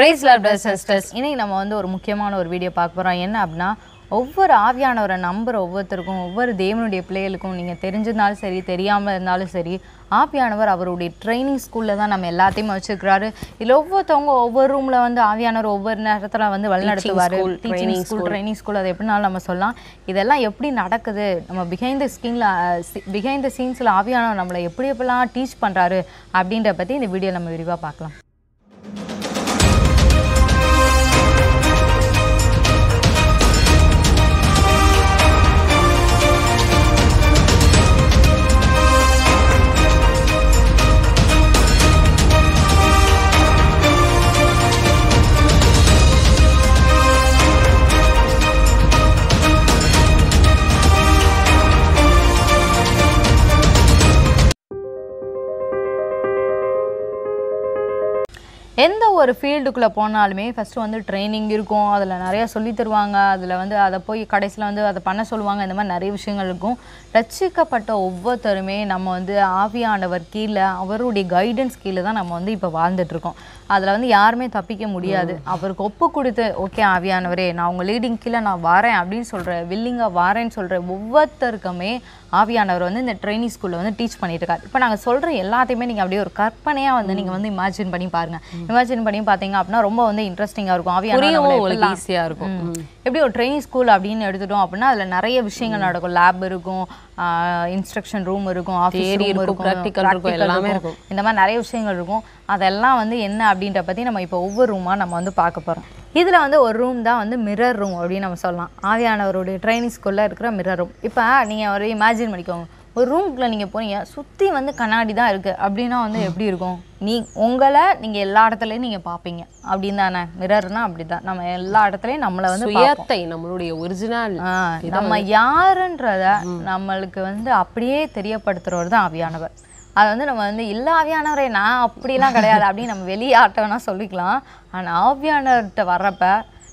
price love brothers sisters இன்றைக்கி நம்ம வந்து ஒரு முக்கியமான ஒரு வீடியோ பார்க்க போகிறோம் என்ன அப்படின்னா ஒவ்வொரு ஆவியானவரை நம்பர் ஒவ்வொருத்தருக்கும் ஒவ்வொரு தேவனுடைய பிள்ளைகளுக்கும் நீங்கள் தெரிஞ்சிருந்தாலும் சரி தெரியாமல் இருந்தாலும் சரி ஆவியானவர் அவருடைய ட்ரைனிங் ஸ்கூலில் தான் நம்ம எல்லாத்தையுமே வச்சுருக்கிறாரு இல்லை ஒவ்வொருத்தவங்க ஒவ்வொரு ரூமில் வந்து ஆவியானவர் ஒவ்வொரு நேரத்தில் வந்து வழிநடத்துவார் டீச்சிங் ஸ்கூல் ட்ரைனிங் ஸ்கூல் அது எப்படினாலும் நம்ம சொல்லலாம் இதெல்லாம் எப்படி நடக்குது நம்ம பிஹைண்ட் த ஸ்கீனில் பிஹைண்ட் த சீன்ஸில் ஆவியானவர் நம்மளை எப்படி எப்படிலாம் டீச் பண்ணுறாரு அப்படின்ற பற்றி இந்த வீடியோ நம்ம விரிவாக பார்க்கலாம் ஒரு ஃபீல்டுக்குள்ளே போனாலுமே ஃபஸ்ட்டு வந்து ட்ரைனிங் இருக்கும் அதில் நிறையா சொல்லி தருவாங்க அதில் வந்து அதை போய் கடைசியில் வந்து அதை பண்ண சொல்லுவாங்க இந்த மாதிரி நிறைய விஷயங்கள் இருக்கும் ரசிக்கப்பட்ட ஒவ்வொருத்தருமே நம்ம வந்து ஆவியானவர் கீழே அவருடைய கைடன்ஸ் கீழே தான் நம்ம வந்து இப்போ வாழ்ந்துட்டுருக்கோம் அதில் வந்து யாருமே தப்பிக்க முடியாது அவருக்கு ஒப்பு கொடுத்து ஓகே ஆவியானவரே நான் உங்கள் லீடிங் கீழே நான் வரேன் அப்படின்னு சொல்கிற வில்லிங்காக வரேன்னு சொல்கிற ஒவ்வொருத்தருக்குமே ஆவியானவர் வந்து இந்த ட்ரைனிங் ஸ்கூலில் வந்து டீச் பண்ணிட்டு இருக்காரு இப்போ நாங்கள் சொல்கிற எல்லாத்தையுமே நீங்கள் அப்படியே ஒரு கற்பனையாக வந்து நீங்கள் வந்து இமேஜின் பண்ணி பாருங்கள் இமேஜின் பண்ணி பார்த்தீங்க அப்படின்னா ரொம்ப வந்து இன்ட்ரெஸ்டிங்காக இருக்கும் ஆவியானவர் ஈஸியாக இருக்கும் எப்படி ஒரு ட்ரைனிங் ஸ்கூல் அப்படின்னு எடுத்துட்டோம் அப்படின்னா அதில் நிறைய விஷயங்கள் நடக்கும் லேப் இருக்கும் இன்ஸ்ட்ரக்ஷன் ரூம் இருக்கும் ஆஃபீஸ் இருக்கும் ப்ராக்டிக்கல் இருக்கும் எல்லாமே இருக்கும் இந்த மாதிரி நிறைய விஷயங்கள் இருக்கும் அதெல்லாம் வந்து என்ன அப்படின்ற பற்றி நம்ம இப்போ ஒவ்வொரு ரூமாக நம்ம வந்து பார்க்க போகிறோம் இதில் வந்து ஒரு ரூம் தான் வந்து மிரர் ரூம் அப்படின்னு நம்ம சொல்லலாம் ஆவியானவருடைய ட்ரைனிங் ஸ்கூலில் இருக்கிற மிரர் ரூம் இப்போ நீங்கள் ஒரு இமேஜின் பண்ணிக்கோங்க ஒரு ரூம்குள்ளே நீங்கள் போனீங்க சுற்றி வந்து கண்ணாடி தான் இருக்குது அப்படின்னா வந்து எப்படி இருக்கும் நீ உங்களை நீங்கள் எல்லா இடத்துலையும் நீங்கள் பார்ப்பீங்க அப்படின்னு தானே மிரர்னா அப்படி தான் நம்ம எல்லா இடத்துலையும் நம்மளை வந்து சுயத்தை நம்மளுடைய ஒரிஜினல் நம்ம யாருன்றத நம்மளுக்கு வந்து அப்படியே தெரியப்படுத்துகிறவர் தான் அவியானவர் அதை வந்து நம்ம வந்து இல்லாவியானவரே நான் அப்படிலாம் கிடையாது அப்படின்னு நம்ம ஆட்ட வேணால் சொல்லிக்கலாம் ஆனால் ஆவியானவர்கிட்ட வர்றப்ப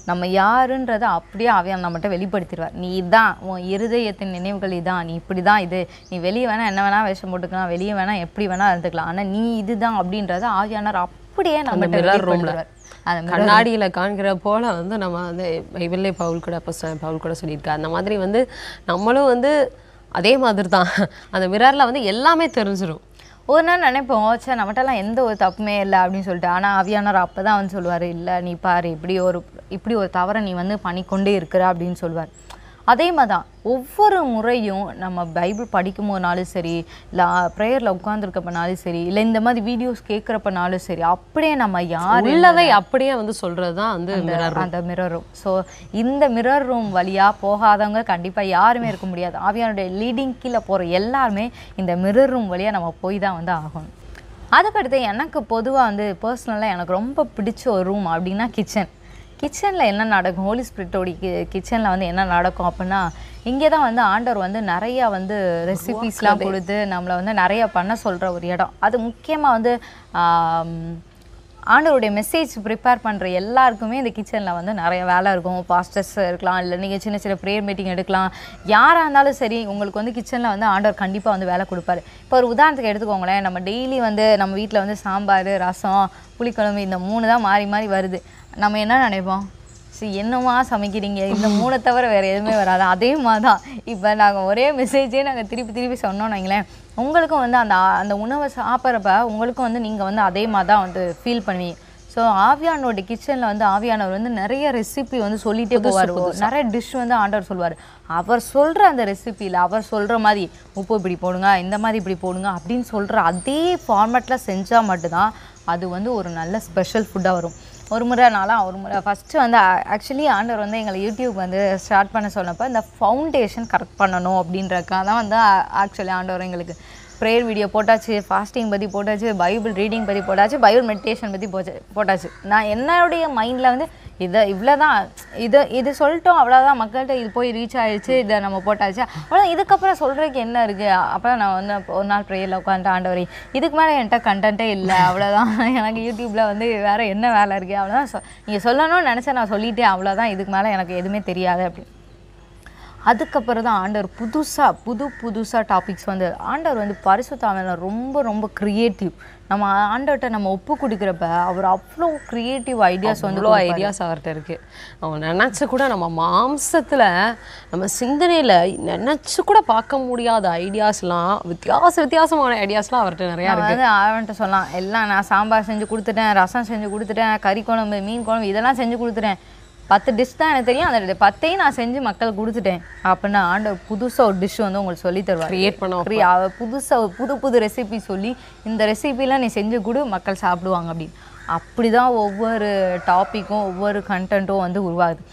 நம்ம யாருன்றதை அப்படியே ஆவியான நம்மகிட்ட வெளிப்படுத்திடுவார் நீ இதான் உன் இருதயத்தின் நினைவுகள் இதான் நீ இப்படி தான் இது நீ வெளியே வேணால் என்ன வேணால் வேஷம் போட்டுக்கலாம் வெளியே வேணால் எப்படி வேணால் இருந்துக்கலாம் ஆனால் நீ இதுதான் அப்படின்றத ஆவியானவர் அப்படியே நம்ம வெளிப்படுத்துவார் கண்ணாடியில் காண்கிற போல வந்து நம்ம வந்து பவுல் கூட அப்போ பவுல் கூட சொல்லியிருக்கா அந்த மாதிரி வந்து நம்மளும் வந்து அதே மாதிரி தான் அந்த மிரரில் வந்து எல்லாமே தெரிஞ்சிடும் ஒரு நாள் நினைப்போம் சார் நம்மகிட்டலாம் எந்த ஒரு தப்புமே இல்லை அப்படின்னு சொல்லிட்டு ஆனால் அவியானர் அப்போ தான் வந்து சொல்லுவார் இல்லை நீ பாரு இப்படி ஒரு இப்படி ஒரு தவறை நீ வந்து பண்ணிக்கொண்டே இருக்கிற அப்படின்னு சொல்லுவார் அதே மாதிரி தான் ஒவ்வொரு முறையும் நம்ம பைபிள் படிக்கும் போதுனாலும் சரி இல்லை ப்ரேயரில் உட்காந்துருக்கப்பனாலும் சரி இல்லை இந்த மாதிரி வீடியோஸ் கேட்குறப்பனாலும் சரி அப்படியே நம்ம யார் உள்ளதை அப்படியே வந்து சொல்கிறது தான் வந்து அந்த மிரர் ரூம் ஸோ இந்த மிரர் ரூம் வழியாக போகாதவங்க கண்டிப்பாக யாருமே இருக்க முடியாது ஆவியானுடைய லீடிங் கீழே போகிற எல்லாருமே இந்த மிரர் ரூம் வழியாக நம்ம போய் தான் வந்து ஆகணும் அதுக்கடுத்து எனக்கு பொதுவாக வந்து பர்சனலாக எனக்கு ரொம்ப பிடிச்ச ஒரு ரூம் அப்படின்னா கிச்சன் கிச்சனில் என்ன நடக்கும் ஹோலி ஸ்பிரிட்டோடி கிச்சனில் வந்து என்ன நடக்கும் அப்படின்னா இங்கே தான் வந்து ஆண்டவர் வந்து நிறையா வந்து ரெசிபிஸ்லாம் கொடுத்து நம்மளை வந்து நிறையா பண்ண சொல்கிற ஒரு இடம் அது முக்கியமாக வந்து ஆண்டவருடைய மெசேஜ் ப்ரிப்பேர் பண்ணுற எல்லாருக்குமே இந்த கிச்சனில் வந்து நிறைய வேலை இருக்கும் பாஸ்டர்ஸ் இருக்கலாம் இல்லை நீங்கள் சின்ன சின்ன ப்ரேயர் மீட்டிங் எடுக்கலாம் யாராக இருந்தாலும் சரி உங்களுக்கு வந்து கிச்சனில் வந்து ஆண்டவர் கண்டிப்பாக வந்து வேலை கொடுப்பாரு இப்போ ஒரு உதாரணத்துக்கு எடுத்துக்கோங்களேன் நம்ம டெய்லி வந்து நம்ம வீட்டில் வந்து சாம்பார் ரசம் புளிக்குழம்பு இந்த மூணு தான் மாறி மாறி வருது நம்ம என்ன நினைப்போம் சரி என்னமா சமைக்கிறீங்க இந்த மூணை தவிர வேறு எதுவுமே வராது அதே மாதிரி தான் இப்போ நாங்கள் ஒரே மெசேஜே நாங்கள் திருப்பி திருப்பி சொன்னோம்னு வைங்களேன் உங்களுக்கும் வந்து அந்த அந்த உணவை சாப்பிட்றப்ப உங்களுக்கும் வந்து நீங்கள் வந்து அதே மாதிரி தான் வந்து ஃபீல் பண்ணுவீங்க ஸோ ஆவியானோட கிச்சனில் வந்து ஆவியானவர் வந்து நிறைய ரெசிபி வந்து சொல்லிகிட்டே போவார் நிறைய டிஷ் வந்து ஆண்டவர் சொல்லுவார் அவர் சொல்கிற அந்த ரெசிப்பியில் அவர் சொல்கிற மாதிரி உப்பு இப்படி போடுங்க இந்த மாதிரி இப்படி போடுங்க அப்படின்னு சொல்கிற அதே ஃபார்மேட்டில் செஞ்சால் மட்டும்தான் அது வந்து ஒரு நல்ல ஸ்பெஷல் ஃபுட்டாக வரும் ஒரு முறைனாலாம் ஒரு முறை ஃபஸ்ட்டு வந்து ஆக்சுவலி ஆண்டவர் வந்து எங்களை யூடியூப் வந்து ஸ்டார்ட் பண்ண சொன்னப்போ இந்த ஃபவுண்டேஷன் கரெக்ட் பண்ணணும் அப்படின்றக்காக தான் வந்து ஆக்சுவலி ஆண்டவர் எங்களுக்கு ப்ரேயர் வீடியோ போட்டாச்சு ஃபாஸ்டிங் பற்றி போட்டாச்சு பைபிள் ரீடிங் பற்றி போட்டாச்சு பைபிள் மெடிடேஷன் பற்றி போச்சு போட்டாச்சு நான் என்னுடைய மைண்டில் வந்து இதை இவ்வளோதான் இதை இது சொல்லிட்டோம் அவ்வளோதான் மக்கள்கிட்ட இது போய் ரீச் ஆயிடுச்சு இதை நம்ம போட்டாச்சு அவ்வளோ இதுக்கப்புறம் சொல்கிறதுக்கு என்ன இருக்குது அப்புறம் நான் வந்து ஒரு நாள் ப்ரேயரில் உட்காந்துட்டு ஆண்டவரை இதுக்கு மேலே என்கிட்ட கண்டென்ட்டே இல்லை அவ்வளோதான் எனக்கு யூடியூப்பில் வந்து வேறு என்ன வேலை இருக்குது அவ்வளோதான் சொ நீங்கள் சொல்லணும்னு நினச்சேன் நான் சொல்லிட்டேன் அவ்வளோதான் இதுக்கு மேலே எனக்கு எதுவுமே தெரியாது அப்படின்னு அதுக்கப்புறம் தான் ஆண்டவர் புதுசாக புது புதுசாக டாபிக்ஸ் வந்து ஆண்டவர் வந்து பரிசுத்தாமல் ரொம்ப ரொம்ப க்ரியேட்டிவ் நம்ம ஆண்டவர்கிட்ட நம்ம ஒப்பு கொடுக்குறப்ப அவர் அவ்வளோ க்ரியேட்டிவ் ஐடியாஸ் வந்து அவ்வளோ ஐடியாஸ் அவர்கிட்ட இருக்குது அவன் நினச்ச கூட நம்ம மாம்சத்தில் நம்ம சிந்தனையில் நினச்சி கூட பார்க்க முடியாத ஐடியாஸ்லாம் வித்தியாச வித்தியாசமான ஐடியாஸ்லாம் அவர்கிட்ட நிறையா அவன்கிட்ட சொல்லலாம் எல்லாம் நான் சாம்பார் செஞ்சு கொடுத்துட்டேன் ரசம் செஞ்சு கொடுத்துட்டேன் கறி குழம்பு மீன் குழம்பு இதெல்லாம் செஞ்சு கொடுத்துட்டேன் பத்து டிஷ் தான் எனக்கு தெரியும் அந்த பத்தையும் நான் செஞ்சு மக்கள் கொடுத்துட்டேன் அப்படின்னா ஆண்ட புதுசாக ஒரு டிஷ் வந்து உங்களுக்கு சொல்லி தருவாங்க கிரியேட் பண்ண புதுசாக புது புது ரெசிபி சொல்லி இந்த ரெசிபிலாம் நீ செஞ்சு கொடு மக்கள் சாப்பிடுவாங்க அப்படின்னு அப்படி தான் ஒவ்வொரு டாப்பிக்கும் ஒவ்வொரு கண்டென்ட்டும் வந்து உருவாகுது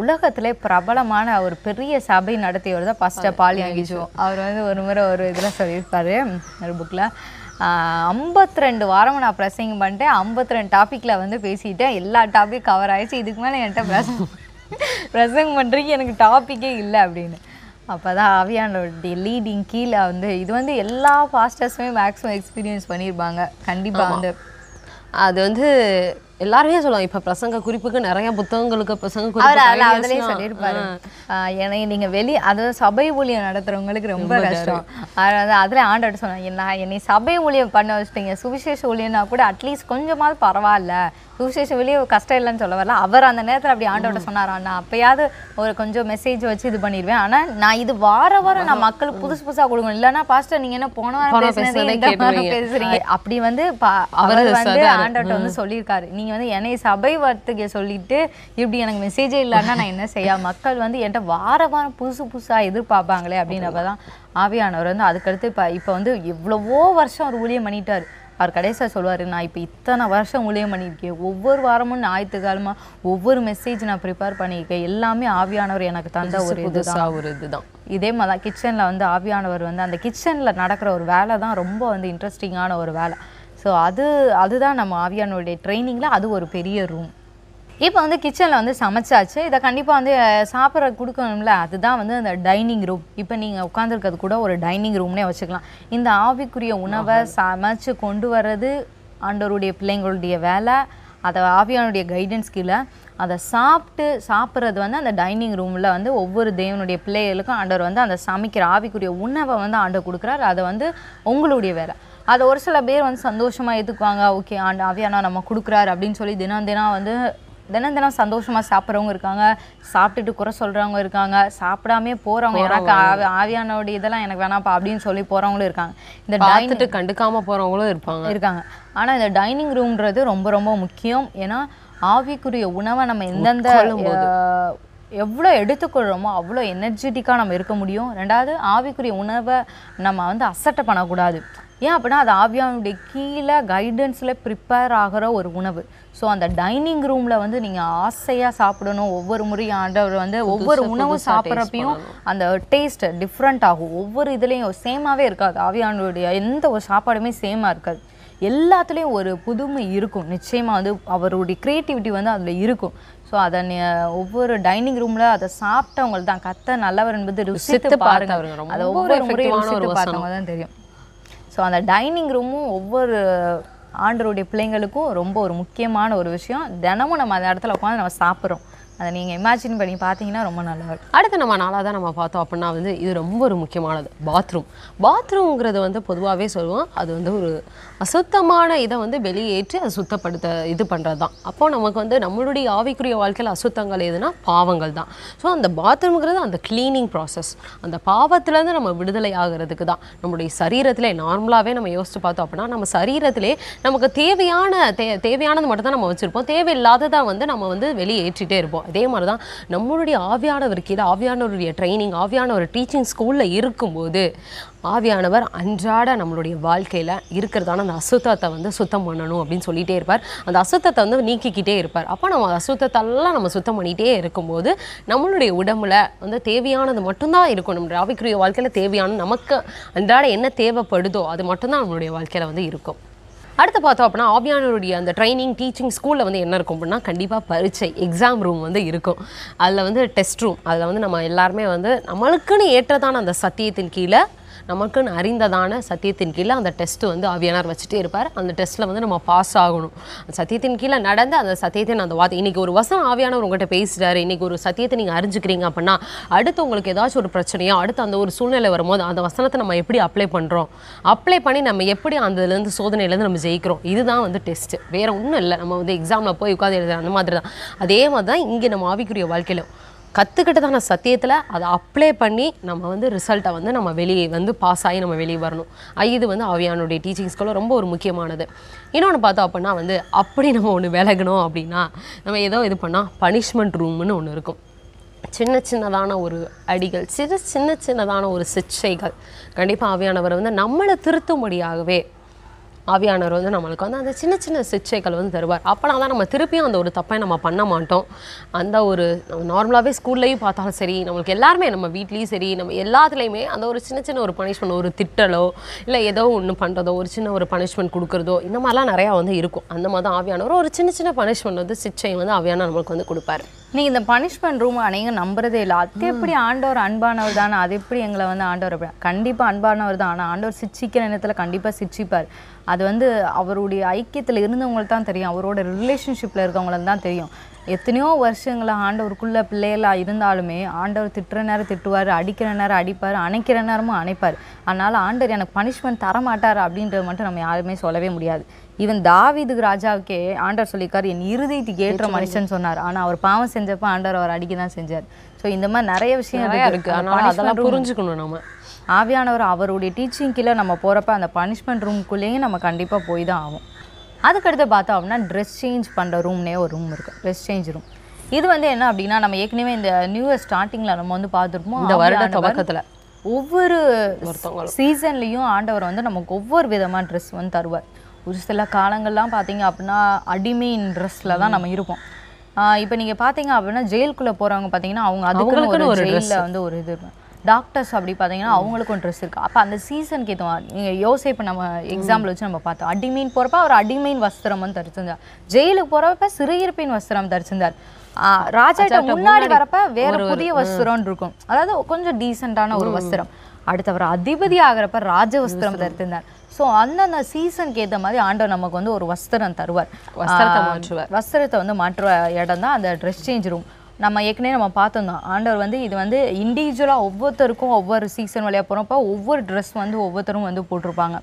உலகத்தில் பிரபலமான ஒரு பெரிய சபை நடத்தியவர் தான் ஃபஸ்ட்டாக பால் வாங்கிச்சோம் அவர் வந்து ஒரு முறை ஒரு இதில் சொல்லியிருப்பார் ஒரு புக்கில் ஐம்பத்தி ரெண்டு வாரம் நான் ப்ரெஸ்ஸிங் பண்ணிட்டேன் ஐம்பத்தி ரெண்டு டாப்பிக்கில் வந்து பேசிட்டேன் எல்லா டாப்பிக் கவர் ஆயிடுச்சு இதுக்கு மேலே என்கிட்ட ப்ரெசங் ப்ரெசங் பண்ணுறதுக்கு எனக்கு டாப்பிக்கே இல்லை அப்படின்னு அப்போ தான் ஆவியானோட லீடிங் கீழே வந்து இது வந்து எல்லா ஃபாஸ்டர்ஸுமே மேக்ஸிமம் எக்ஸ்பீரியன்ஸ் பண்ணியிருப்பாங்க கண்டிப்பாக வந்து அது வந்து எல்லாருமே சொல்லுவாங்க இப்போ பிரசங்க குறிப்புக்கு நிறைய புத்தகங்களுக்கு பிரசங்க சொல்லியிருப்பாரு எனக்கு நீங்கள் வெளி அதாவது சபை ஊழியம் நடத்துகிறவங்களுக்கு ரொம்ப கஷ்டம் அதாவது அதில் ஆண்டாட்டு சொன்னாங்க நான் என்னை சபை ஊழியம் பண்ண வச்சுட்டீங்க சுவிசேஷ ஊழியனா கூட அட்லீஸ்ட் கொஞ்சமாவது பரவாயில்ல சுவிசேஷம் வெளியே கஷ்டம் இல்லைன்னு சொல்ல வரல அவர் அந்த நேரத்தில் அப்படி ஆண்டோட சொன்னார் அப்பயாவது அப்போயாவது ஒரு கொஞ்சம் மெசேஜ் வச்சு இது பண்ணிடுவேன் ஆனால் நான் இது வார வாரம் நான் மக்களுக்கு புதுசு புதுசாக கொடுக்கணும் இல்லைன்னா பாஸ்டர் நீங்கள் என்ன போன வாரம் பேசுறீங்க அப்படி வந்து அவர் வந்து ஆண்டோட்ட வந்து சொல்லியிருக்காரு நீங்க நீங்கள் வந்து என்னை சபை வார்த்தைக்கு சொல்லிட்டு இப்படி எனக்கு மெசேஜே இல்லைன்னா நான் என்ன செய்ய மக்கள் வந்து என்கிட்ட வார வாரம் புதுசு புதுசாக எதிர்பார்ப்பாங்களே அப்படின்னப்ப தான் ஆவியானவர் வந்து அதுக்கடுத்து இப்போ இப்போ வந்து எவ்வளவோ வருஷம் அவர் ஊழியம் பண்ணிட்டார் அவர் கடைசியாக சொல்லுவார் நான் இப்போ இத்தனை வருஷம் ஊழியம் பண்ணியிருக்கேன் ஒவ்வொரு வாரமும் ஞாயிற்றுக்காலமாக ஒவ்வொரு மெசேஜ் நான் ப்ரிப்பேர் பண்ணியிருக்கேன் எல்லாமே ஆவியானவர் எனக்கு தந்த ஒரு இதுதான் ஒரு இதுதான் இதே மாதிரி தான் கிச்சனில் வந்து ஆவியானவர் வந்து அந்த கிச்சனில் நடக்கிற ஒரு வேலை தான் ரொம்ப வந்து இன்ட்ரெஸ்டிங்கான ஒரு வேலை ஸோ அது அதுதான் நம்ம ஆவியானுடைய ட்ரைனிங்கில் அது ஒரு பெரிய ரூம் இப்போ வந்து கிச்சனில் வந்து சமைச்சாச்சு இதை கண்டிப்பாக வந்து சாப்பிட்ற கொடுக்கணும்ல அதுதான் வந்து அந்த டைனிங் ரூம் இப்போ நீங்கள் உட்காந்துருக்கிறது கூட ஒரு டைனிங் ரூம்னே வச்சுக்கலாம் இந்த ஆவிக்குரிய உணவை சமைச்சு கொண்டு வர்றது ஆண்டோருடைய பிள்ளைங்களுடைய வேலை அதை ஆவியானுடைய கைடன்ஸ் கீழே அதை சாப்பிட்டு சாப்பிட்றது வந்து அந்த டைனிங் ரூமில் வந்து ஒவ்வொரு தேவனுடைய பிள்ளைகளுக்கும் ஆண்டவர் வந்து அந்த சமைக்கிற ஆவிக்குரிய உணவை வந்து ஆண்டர் கொடுக்குறாரு அதை வந்து உங்களுடைய வேலை அதை ஒரு சில பேர் வந்து சந்தோஷமாக ஏற்றுக்குவாங்க ஓகே ஆண்டு ஆவியானா நம்ம கொடுக்குறாரு அப்படின்னு சொல்லி தினம் தினம் வந்து தினம் தினம் சந்தோஷமாக சாப்பிட்றவங்க இருக்காங்க சாப்பிட்டுட்டு குறை சொல்கிறவங்க இருக்காங்க சாப்பிடாமே போகிறவங்க எனக்கு ஆவியானோட இதெல்லாம் எனக்கு வேணாப்பா அப்படின்னு சொல்லி போகிறவங்களும் இருக்காங்க இந்த டைனிங் கண்டுக்காமல் போகிறவங்களும் இருப்பாங்க இருக்காங்க ஆனால் இந்த டைனிங் ரூம்ன்றது ரொம்ப ரொம்ப முக்கியம் ஏன்னா ஆவிக்குரிய உணவை நம்ம எந்தெந்த எவ்வளோ எடுத்துக்கொள்கிறோமோ அவ்வளோ எனர்ஜெட்டிக்காக நம்ம இருக்க முடியும் ரெண்டாவது ஆவிக்குரிய உணவை நம்ம வந்து அசட்டை பண்ணக்கூடாது ஏன் அப்படின்னா அது ஆவியானுடைய கீழே கைடன்ஸில் ப்ரிப்பேர் ஆகிற ஒரு உணவு ஸோ அந்த டைனிங் ரூமில் வந்து நீங்கள் ஆசையாக சாப்பிடணும் ஒவ்வொரு முறையும் ஆண்டவர் வந்து ஒவ்வொரு உணவும் சாப்பிட்றப்பையும் அந்த டேஸ்ட் டிஃப்ரெண்ட் ஆகும் ஒவ்வொரு இதுலேயும் சேமாகவே இருக்காது ஆவியானுடைய எந்த ஒரு சாப்பாடுமே சேமாக இருக்காது எல்லாத்துலேயும் ஒரு புதுமை இருக்கும் நிச்சயமாக வந்து அவருடைய க்ரியேட்டிவிட்டி வந்து அதில் இருக்கும் ஸோ அதை ஒவ்வொரு டைனிங் ரூமில் அதை சாப்பிட்டவங்களுக்கு தான் கத்த நல்லவர் என்பது ருசித்து பாருங்க அதை ஒவ்வொரு முறையும் ருசித்து பார்த்தவங்க தான் தெரியும் ஸோ அந்த டைனிங் ரூமும் ஒவ்வொரு ஆண்டருடைய பிள்ளைங்களுக்கும் ரொம்ப ஒரு முக்கியமான ஒரு விஷயம் தினமும் நம்ம அந்த இடத்துல உட்காந்து நம்ம சாப்பிட்றோம் அதை நீங்கள் இமேஜின் பண்ணி பார்த்தீங்கன்னா ரொம்ப நல்லா இருக்கும் அடுத்து நம்ம நாளாக தான் நம்ம பார்த்தோம் அப்படின்னா வந்து இது ரொம்ப ஒரு முக்கியமானது பாத்ரூம் பாத்ரூம்ங்கிறது வந்து பொதுவாகவே சொல்லுவோம் அது வந்து ஒரு அசுத்தமான இதை வந்து வெளியேற்றி அதை சுத்தப்படுத்த இது பண்ணுறது தான் அப்போது நமக்கு வந்து நம்மளுடைய ஆவிக்குரிய வாழ்க்கையில் அசுத்தங்கள் எதுனா பாவங்கள் தான் ஸோ அந்த பாத்ரூம்ங்கிறது அந்த க்ளீனிங் ப்ராசஸ் அந்த பாவத்துலேருந்து நம்ம விடுதலை ஆகிறதுக்கு தான் நம்மளுடைய சரீரத்தில் நார்மலாகவே நம்ம யோசித்து பார்த்தோம் அப்படின்னா நம்ம சரீரத்திலே நமக்கு தேவையான தே தேவையானது மட்டும் தான் நம்ம வச்சுருப்போம் தேவையில்லாததாக வந்து நம்ம வந்து வெளியேற்றிட்டே இருப்போம் அதே மாதிரி தான் நம்மளுடைய ஆவியானவர் கீழே ஆவியானவருடைய ட்ரைனிங் ஆவியான ஒரு டீச்சிங் ஸ்கூலில் இருக்கும்போது ஆவியானவர் அன்றாட நம்மளுடைய வாழ்க்கையில் இருக்கிறதான அந்த அசுத்தத்தை வந்து சுத்தம் பண்ணணும் அப்படின்னு சொல்லிகிட்டே இருப்பார் அந்த அசுத்தத்தை வந்து நீக்கிக்கிட்டே இருப்பார் அப்போ நம்ம அசுத்தத்தெல்லாம் நம்ம சுத்தம் பண்ணிகிட்டே இருக்கும்போது நம்மளுடைய உடம்புல வந்து தேவையானது மட்டும்தான் இருக்கும் நம்முடைய ஆவிக்குரிய வாழ்க்கையில் தேவையான நமக்கு அன்றாட என்ன தேவைப்படுதோ அது மட்டும்தான் நம்மளுடைய வாழ்க்கையில் வந்து இருக்கும் அடுத்து பார்த்தோம் அப்படின்னா ஆவியானோருடைய அந்த ட்ரைனிங் டீச்சிங் ஸ்கூலில் வந்து என்ன இருக்கும் அப்படின்னா கண்டிப்பாக பரீட்சை எக்ஸாம் ரூம் வந்து இருக்கும் அதில் வந்து டெஸ்ட் ரூம் அதில் வந்து நம்ம எல்லாருமே வந்து நம்மளுக்குன்னு ஏற்றதான அந்த சத்தியத்தின் கீழே நமக்குன்னு அறிந்ததான சத்தியத்தின் கீழே அந்த டெஸ்ட் வந்து ஆவியானார் வச்சுட்டே இருப்பார் அந்த டெஸ்ட்டில் வந்து நம்ம பாஸ் ஆகணும் சத்தியத்தின் கீழே நடந்து அந்த சத்தியத்தின் அந்த வார்த்தை இன்றைக்கி ஒரு வசனம் ஆவியானவர் உங்கள்கிட்ட பேசுகிறாரு இன்றைக்கி ஒரு சத்தியத்தை நீங்கள் அறிஞ்சிக்கிறீங்க அப்படின்னா அடுத்து உங்களுக்கு ஏதாச்சும் ஒரு பிரச்சனையோ அடுத்து அந்த ஒரு சூழ்நிலை வரும்போது அந்த வசனத்தை நம்ம எப்படி அப்ளை பண்ணுறோம் அப்ளை பண்ணி நம்ம எப்படி அந்ததுலேருந்து சோதனையிலேருந்து நம்ம ஜெயிக்கிறோம் இதுதான் வந்து டெஸ்ட்டு வேறு ஒன்றும் இல்லை நம்ம வந்து எக்ஸாமில் போய் உட்காந்து எழுதுகிற அந்த மாதிரி தான் அதே மாதிரி தான் இங்கே நம்ம ஆவிக்குரிய வாழ்க்கையிலும் கற்றுக்கிட்டதான சத்தியத்தில் அதை அப்ளை பண்ணி நம்ம வந்து ரிசல்ட்டை வந்து நம்ம வெளியே வந்து பாஸ் ஆகி நம்ம வெளியே வரணும் இது வந்து ஆவியானுடைய டீச்சிங்ஸ்க்குள்ள ரொம்ப ஒரு முக்கியமானது இன்னொன்று பார்த்தோம் அப்படின்னா வந்து அப்படி நம்ம ஒன்று விலகணும் அப்படின்னா நம்ம ஏதோ இது பண்ணால் பனிஷ்மெண்ட் ரூம்னு ஒன்று இருக்கும் சின்ன சின்னதான ஒரு அடிகள் சிறு சின்ன சின்னதான ஒரு சிச்சைகள் கண்டிப்பாக ஆவியானவர் வந்து நம்மளை திருத்தும்படியாகவே ஆவியானவர் வந்து நம்மளுக்கு வந்து அந்த சின்ன சின்ன சிகிச்சைகள் வந்து தருவார் அப்போனா தான் நம்ம திருப்பியும் அந்த ஒரு தப்பை நம்ம பண்ண மாட்டோம் அந்த ஒரு நம்ம நார்மலாகவே ஸ்கூல்லையும் பார்த்தாலும் சரி நம்மளுக்கு எல்லாருமே நம்ம வீட்லேயும் சரி நம்ம எல்லாத்துலேயுமே அந்த ஒரு சின்ன சின்ன ஒரு பனிஷ்மெண்ட் ஒரு திட்டலோ இல்லை ஏதோ ஒன்று பண்ணுறதோ ஒரு சின்ன ஒரு பனிஷ்மெண்ட் கொடுக்குறதோ இந்த மாதிரிலாம் நிறையா வந்து இருக்கும் அந்த மாதிரி தான் ஆவியானவர் ஒரு சின்ன சின்ன பனிஷ்மெண்ட் வந்து சிகிச்சை வந்து ஆவியானவர் நம்மளுக்கு வந்து கொடுப்பாரு நீங்கள் இந்த பனிஷ்மெண்ட் ரூம் அனைவரும் நம்புறதே இல்லை அது எப்படி ஆண்டவர் அன்பானவர் தானே அது எப்படி எங்களை வந்து ஆண்டவர் அப்படி கண்டிப்பாக அன்பானவர் தான் ஆனால் ஆண்டவர் சிச்சிக்கிற நேரத்தில் கண்டிப்பாக சிச்சிப்பார் அது வந்து அவருடைய ஐக்கியத்தில் இருந்தவங்களுக்கு தான் தெரியும் அவரோட ரிலேஷன்ஷிப்பில் இருக்கவங்களுக்கு தான் தெரியும் எத்தனையோ வருஷங்களை ஆண்டவருக்குள்ளே பிள்ளைகளாக இருந்தாலுமே ஆண்டவர் திட்டுற நேரம் திட்டுவார் அடிக்கிற நேரம் அடிப்பார் அணைக்கிற நேரமும் அணைப்பார் அதனால் ஆண்டவர் எனக்கு பனிஷ்மெண்ட் தரமாட்டார் அப்படின்றது மட்டும் நம்ம யாருமே சொல்லவே முடியாது ஈவன் தாவிது ராஜாவுக்கே ஆண்டர் சொல்லியிருக்காரு என் இருதயத்துக்கு ஏற்ற மனுஷன் சொன்னார் ஆனால் அவர் பாவம் செஞ்சப்ப ஆண்டவர் அவர் அடிக்க தான் செஞ்சார் ஸோ இந்த மாதிரி நிறைய விஷயம் இருக்கு ஆனால் அதெல்லாம் புரிஞ்சுக்கணும் நம்ம ஆவியானவர் அவருடைய டீச்சிங் கீழே நம்ம போகிறப்ப அந்த பனிஷ்மெண்ட் ரூம்குள்ளேயும் நம்ம கண்டிப்பாக போய் தான் ஆகும் அதுக்கடுத்து பார்த்தோம் அப்படின்னா ட்ரெஸ் சேஞ்ச் பண்ணுற ரூம்னே ஒரு ரூம் இருக்குது ட்ரெஸ் சேஞ்ச் ரூம் இது வந்து என்ன அப்படின்னா நம்ம ஏற்கனவே இந்த நியூ இயர் ஸ்டார்டிங்கில் நம்ம வந்து பார்த்துருப்போம் இந்த வருட தொடக்கத்தில் ஒவ்வொரு சீசன்லேயும் ஆண்டவர் வந்து நமக்கு ஒவ்வொரு விதமாக ட்ரெஸ் வந்து தருவார் ஒரு சில காலங்கள்லாம் பார்த்தீங்க அப்படின்னா அடிமையின் ட்ரெஸ்ல தான் நம்ம இருப்போம் இப்போ நீங்கள் பார்த்தீங்க அப்படின்னா ஜெயிலுக்குள்ளே போகிறவங்க பார்த்தீங்கன்னா அவங்க அதுக்குன்னு ஒரு ஜெயிலில் வந்து ஒரு இது டாக்டர்ஸ் அப்படி பார்த்தீங்கன்னா அவங்களுக்கும் ட்ரெஸ் இருக்குது அப்போ அந்த சீசனுக்கு ஏற்ற நீங்கள் யோசை இப்போ நம்ம எக்ஸாம்பிள் வச்சு நம்ம பார்த்தோம் அடிமீன் போகிறப்ப அவர் அடிமீன் வஸ்திரம்னு தரிச்சிருந்தார் ஜெயிலுக்கு போகிறப்ப சிறுகிருப்பின் வஸ்திரம் தரிச்சிருந்தார் ராஜா முன்னாடி வரப்ப வேற புதிய வஸ்திரம்னு இருக்கும் அதாவது கொஞ்சம் டீசெண்டான ஒரு வஸ்திரம் அடுத்தவர் அதிபதி ஆகிறப்ப ராஜ வஸ்திரம் தரித்திருந்தார் ஸோ அந்தந்த சீசனுக்கு ஏற்ற மாதிரி ஆண்டவர் நமக்கு வந்து ஒரு வஸ்திரம் தருவார் வஸ்திரத்தை வஸ்திரத்தை வந்து மாற்றுற இடம் தான் அந்த ட்ரெஸ் சேஞ்ச் ரூம் நம்ம ஏற்கனவே நம்ம பார்த்துருந்தோம் ஆண்டவர் வந்து இது வந்து இண்டிவிஜுவலாக ஒவ்வொருத்தருக்கும் ஒவ்வொரு சீசன் வழியாக போகிறப்ப ஒவ்வொரு ட்ரெஸ் வந்து ஒவ்வொருத்தரும் வந்து போட்டிருப்பாங்க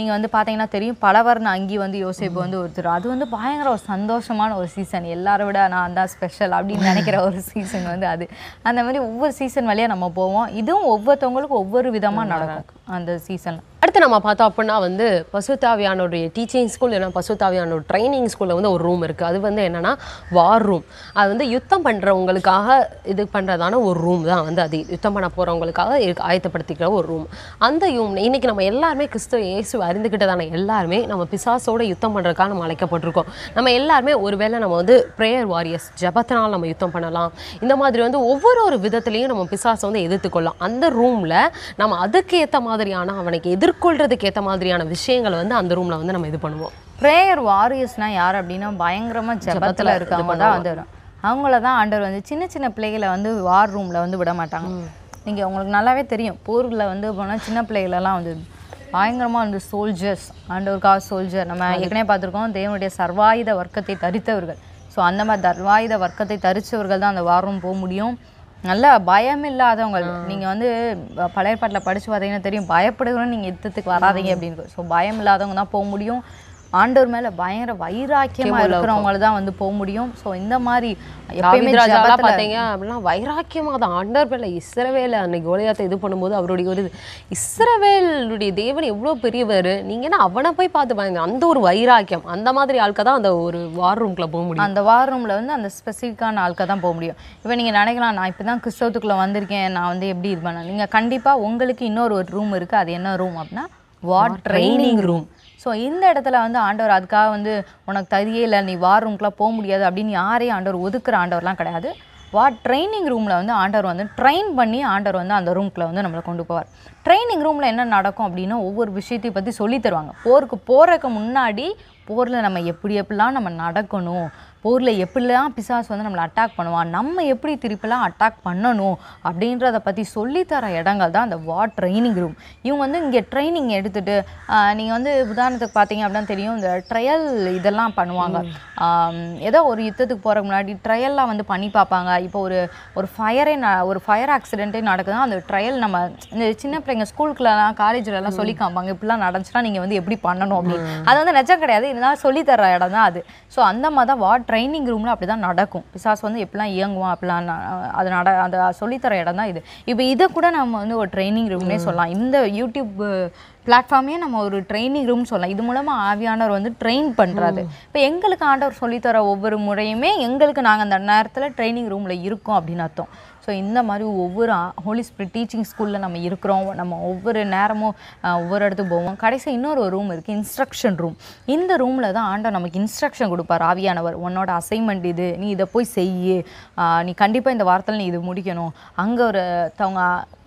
நீங்கள் வந்து பார்த்தீங்கன்னா தெரியும் பலவர்ண அங்கி வந்து யோசிப்பு வந்து ஒருத்தர் அது வந்து பயங்கர ஒரு சந்தோஷமான ஒரு சீசன் எல்லாரை விட நான் தான் ஸ்பெஷல் அப்படின்னு நினைக்கிற ஒரு சீசன் வந்து அது அந்த மாதிரி ஒவ்வொரு சீசன் வழியாக நம்ம போவோம் இதுவும் ஒவ்வொருத்தவங்களுக்கும் ஒவ்வொரு விதமாக நடக்கும் அந்த சீசனில் அடுத்து நம்ம பார்த்தோம் அப்படின்னா வந்து பசுத்தாவியானுடைய டீச்சிங் ஸ்கூல் ஏன்னா பசுத்தாவியானோட ட்ரைனிங் ஸ்கூலில் வந்து ஒரு ரூம் இருக்குது அது வந்து என்னென்னா வார் ரூம் அது வந்து யுத்தம் பண்ணுறவங்களுக்காக இது பண்ணுறதான ஒரு ரூம் தான் வந்து அது யுத்தம் பண்ண போகிறவங்களுக்காக ஆயத்தப்படுத்திக்கிற ஒரு ரூம் அந்த ரூம் இன்றைக்கி நம்ம எல்லாருமே கிறிஸ்துவ இயேசு அறிந்துக்கிட்டதான எல்லாருமே நம்ம பிசாசோட யுத்தம் பண்ணுறதுக்காக நம்ம அழைக்கப்பட்டிருக்கோம் நம்ம எல்லாருமே வேளை நம்ம வந்து ப்ரேயர் வாரியர்ஸ் ஜபத்தினால் நம்ம யுத்தம் பண்ணலாம் இந்த மாதிரி வந்து ஒவ்வொரு ஒரு விதத்துலேயும் நம்ம பிசாசை வந்து எதிர்த்துக்கொள்ளலாம் அந்த ரூமில் நம்ம அதுக்கு ஏற்ற மாதிரியான அவனுக்கு எதிர்க்க உட்கொள்றதுக்கு ஏற்ற மாதிரியான விஷயங்களை வந்து அந்த ரூம்ல வந்து நம்ம இது பண்ணுவோம் ப்ரேயர் வாரியர்ஸ்னா யார் அப்படின்னா பயங்கரமா ஜபத்துல இருக்கவங்க தான் வந்து வரும் அவங்கள தான் ஆண்டவர் வந்து சின்ன சின்ன பிள்ளைகளை வந்து வார் ரூம்ல வந்து விட மாட்டாங்க நீங்கள் உங்களுக்கு நல்லாவே தெரியும் போர்ல வந்து போனால் சின்ன பிள்ளைகளெல்லாம் வந்து பயங்கரமாக வந்து சோல்ஜர்ஸ் ஆண்டவருக்காக சோல்ஜர் நம்ம ஏற்கனவே பார்த்துருக்கோம் தேவனுடைய சர்வாயுத வர்க்கத்தை தரித்தவர்கள் ஸோ அந்த மாதிரி சர்வாயுத வர்க்கத்தை தரித்தவர்கள் தான் அந்த வாரம் போக முடியும் நல்லா பயம் இல்லாதவங்க நீங்க வந்து பழைய பாட்டில் படிச்சு பார்த்தீங்கன்னா தெரியும் பயப்படுகிறோம் நீங்க யுத்தத்துக்கு வராதீங்க அப்படின்னு ஸோ பயம் இல்லாதவங்க தான் போக முடியும் ஆண்டவர் மேல பயங்கர வைராக்கியமா இருக்கிறவங்கள தான் வந்து போக முடியும் ஸோ இந்த மாதிரி எப்பயுமே பார்த்தீங்க அப்படின்னா வைராக்கியமாக தான் ஆண்டவர் மேல இஸ்ரவேல அன்னைக்கு ஓலையாத்த இது பண்ணும்போது அவருடைய ஒரு இஸ்ரவேலுடைய தேவன் எவ்வளோ பெரியவர் நீங்கள் என்ன அவனை போய் பார்த்து பாருங்க அந்த ஒரு வைராக்கியம் அந்த மாதிரி ஆட்கள் தான் அந்த ஒரு வார் ரூம்குள்ளே போக முடியும் அந்த வார் ரூமில் வந்து அந்த ஸ்பெசிஃபிக்கான ஆட்கள் தான் போக முடியும் இப்போ நீங்கள் நினைக்கலாம் நான் இப்போ தான் கிறிஸ்தவத்துக்குள்ளே வந்திருக்கேன் நான் வந்து எப்படி இது பண்ணேன் நீங்கள் கண்டிப்பாக உங்களுக்கு இன்னொரு ஒரு ரூம் இருக்குது அது என்ன ரூம் அப்படின்னா வார் ட்ரைனிங் ரூம் ஸோ இந்த இடத்துல வந்து ஆண்டவர் அதுக்காக வந்து உனக்கு தகுதியே இல்லை நீ வார் ரூம்க்குலாம் போக முடியாது அப்படின்னு யாரையும் ஆண்டவர் ஒதுக்குற ஆண்டவர்லாம் கிடையாது வா ட்ரைனிங் ரூமில் வந்து ஆண்டவர் வந்து ட்ரெயின் பண்ணி ஆண்டவர் வந்து அந்த ரூம்குள்ளே வந்து நம்மளை கொண்டு போவார் ட்ரைனிங் ரூமில் என்ன நடக்கும் அப்படின்னா ஒவ்வொரு விஷயத்தையும் பற்றி சொல்லித்தருவாங்க தருவாங்க போருக்கு போகிறதுக்கு முன்னாடி போரில் நம்ம எப்படி எப்படிலாம் நம்ம நடக்கணும் போரில் எப்படிலாம் பிசாஸ் வந்து நம்மளை அட்டாக் பண்ணுவான் நம்ம எப்படி திருப்பிலாம் அட்டாக் பண்ணணும் அப்படின்றத பற்றி சொல்லித்தர இடங்கள் தான் அந்த வார் ட்ரைனிங் ரூம் இவங்க வந்து இங்கே ட்ரைனிங் எடுத்துகிட்டு நீங்கள் வந்து உதாரணத்துக்கு பார்த்தீங்க அப்படின்னா தெரியும் இந்த ட்ரையல் இதெல்லாம் பண்ணுவாங்க ஏதோ ஒரு யுத்தத்துக்கு போகிறதுக்கு முன்னாடி ட்ரையல்லாம் வந்து பண்ணி பார்ப்பாங்க இப்போ ஒரு ஒரு ஃபயரே ஒரு ஃபயர் ஆக்சிடென்ட்டே நடக்குதுன்னா அந்த ட்ரையல் நம்ம இந்த சின்ன பிள்ளைங்க ஸ்கூலுக்குள்ளலாம் காலேஜ்லலாம் சொல்லி காமிப்பாங்க இப்படிலாம் நடந்துச்சுன்னா நீங்கள் வந்து எப்படி பண்ணணும் அப்படின்னு அது வந்து நிஜம் கிடையாது சொல்லி சொல்லித்தர இடம் தான் அது ஸோ அந்த மாதிரி தான் வா ட்ரைனிங் ரூமில் அப்படி தான் நடக்கும் பிசாஸ் வந்து எப்படிலாம் இயங்குவோம் அப்படிலாம் அது நட அந்த சொல்லித்தர இடம் தான் இது இப்போ இதை கூட நம்ம வந்து ஒரு ட்ரைனிங் ரூம்னே சொல்லலாம் இந்த யூடியூப் பிளாட்ஃபார்மே நம்ம ஒரு ட்ரைனிங் ரூம் சொல்லலாம் இது மூலமாக ஆவியானவர் வந்து ட்ரெயின் பண்ணுறாரு இப்போ எங்களுக்கு ஆண்டவர் சொல்லித்தர ஒவ்வொரு முறையுமே எங்களுக்கு நாங்கள் அந்த நேரத்தில் ட்ரைனிங் ரூமில் இருக்கோம் அப்படின்னு அர்த்தம் ஸோ இந்த மாதிரி ஒவ்வொரு ஹோலி ஸ்பிரிட் டீச்சிங் ஸ்கூலில் நம்ம இருக்கிறோம் நம்ம ஒவ்வொரு நேரமும் ஒவ்வொரு இடத்துக்கு போவோம் கடைசி இன்னொரு ரூம் இருக்குது இன்ஸ்ட்ரக்ஷன் ரூம் இந்த ரூமில் தான் ஆண்டோ நமக்கு இன்ஸ்ட்ரக்ஷன் கொடுப்பார் ஆவியானவர் உன்னோட அசைன்மெண்ட் இது நீ இதை போய் செய் நீ கண்டிப்பாக இந்த வாரத்தில் நீ இது முடிக்கணும் அங்கே ஒரு தவங்க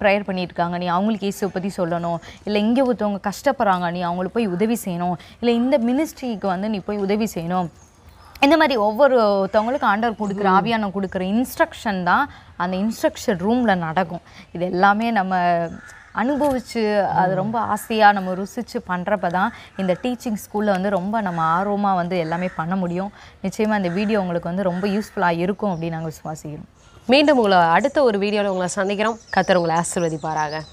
ப்ரேயர் பண்ணியிருக்காங்க நீ அவங்களுக்கு இயேசுவை பற்றி சொல்லணும் இல்லை இங்கே ஒருத்தவங்க கஷ்டப்படுறாங்க நீ அவங்களுக்கு போய் உதவி செய்யணும் இல்லை இந்த மினிஸ்ட்ரிக்கு வந்து நீ போய் உதவி செய்யணும் இந்த மாதிரி ஒவ்வொருத்தவங்களுக்கு ஆண்டவர் கொடுக்குற ஆவியானம் கொடுக்குற இன்ஸ்ட்ரக்ஷன் தான் அந்த இன்ஸ்ட்ரக்ஷன் ரூமில் நடக்கும் இது எல்லாமே நம்ம அனுபவித்து அது ரொம்ப ஆசையாக நம்ம ருசித்து பண்ணுறப்ப தான் இந்த டீச்சிங் ஸ்கூலில் வந்து ரொம்ப நம்ம ஆர்வமாக வந்து எல்லாமே பண்ண முடியும் நிச்சயமாக இந்த வீடியோ உங்களுக்கு வந்து ரொம்ப யூஸ்ஃபுல்லாக இருக்கும் அப்படின்னு நாங்கள் விசுவாசிக்கிறோம் மீண்டும் உங்களை அடுத்த ஒரு வீடியோவில் உங்களை சந்திக்கிறோம் கத்தர் உங்களை ஆசிர்வதிப்பாராக